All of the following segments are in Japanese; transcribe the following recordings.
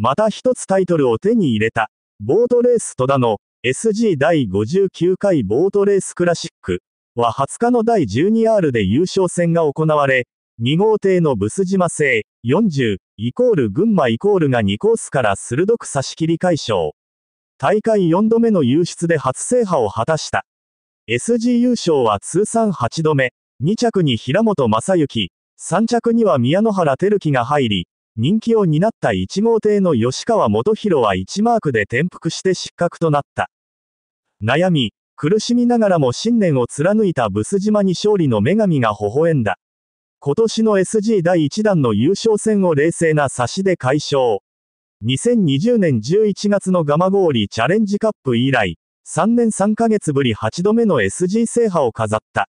また一つタイトルを手に入れた、ボートレース戸田の SG 第59回ボートレースクラシックは20日の第 12R で優勝戦が行われ、2号艇のブス島製40イコール群馬イコールが2コースから鋭く差し切り解消。大会4度目の優出で初制覇を果たした。SG 優勝は通算8度目、2着に平本正幸、3着には宮野原照樹が入り、人気を担った1号艇の吉川元弘は1マークで転覆して失格となった。悩み、苦しみながらも信念を貫いたブス島に勝利の女神が微笑んだ。今年の SG 第1弾の優勝戦を冷静な差しで解消。2020年11月の蒲郡チャレンジカップ以来、3年3ヶ月ぶり8度目の SG 制覇を飾った。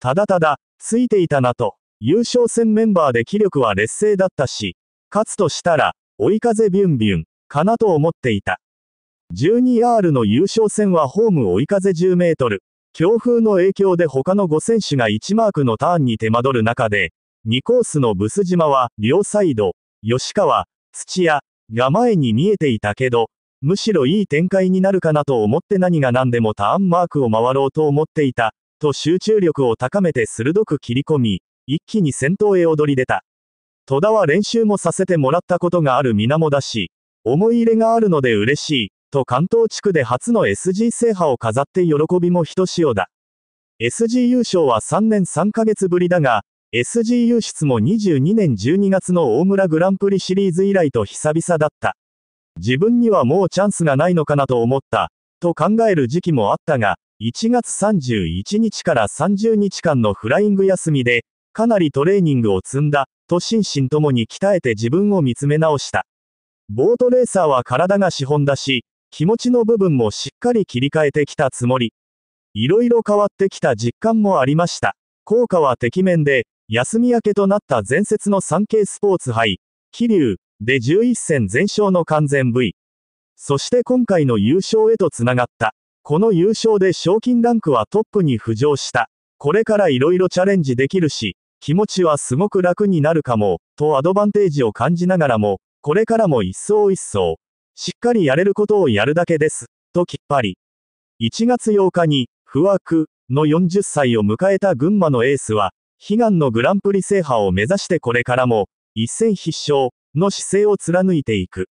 ただただ、ついていたなと、優勝戦メンバーで気力は劣勢だったし、勝つとしたら、追い風ビュンビュン、かなと思っていた。12R の優勝戦はホーム追い風10メートル。強風の影響で他の5選手が1マークのターンに手間取る中で、2コースのブス島は、両サイド、吉川、土屋、が前に見えていたけど、むしろいい展開になるかなと思って何が何でもターンマークを回ろうと思っていた、と集中力を高めて鋭く切り込み、一気に先頭へ躍り出た。戸田は練習もさせてもらったことがある水面だし、思い入れがあるので嬉しい、と関東地区で初の SG 制覇を飾って喜びもひとしおだ。SG 優勝は3年3ヶ月ぶりだが、SG 優出も22年12月の大村グランプリシリーズ以来と久々だった。自分にはもうチャンスがないのかなと思った、と考える時期もあったが、1月31日から30日間のフライング休みで、かなりトレーニングを積んだ、と心身ともに鍛えて自分を見つめ直した。ボートレーサーは体が資本だし、気持ちの部分もしっかり切り替えてきたつもり。いろいろ変わってきた実感もありました。効果は適面で、休み明けとなった前節の 3K スポーツ杯、桐生で11戦全勝の完全 V。そして今回の優勝へとつながった。この優勝で賞金ランクはトップに浮上した。これからいろいろチャレンジできるし、気持ちはすごく楽になるかも、とアドバンテージを感じながらも、これからも一層一層、しっかりやれることをやるだけです、ときっぱり。1月8日に、不枠、の40歳を迎えた群馬のエースは、悲願のグランプリ制覇を目指してこれからも、一戦必勝の姿勢を貫いていく。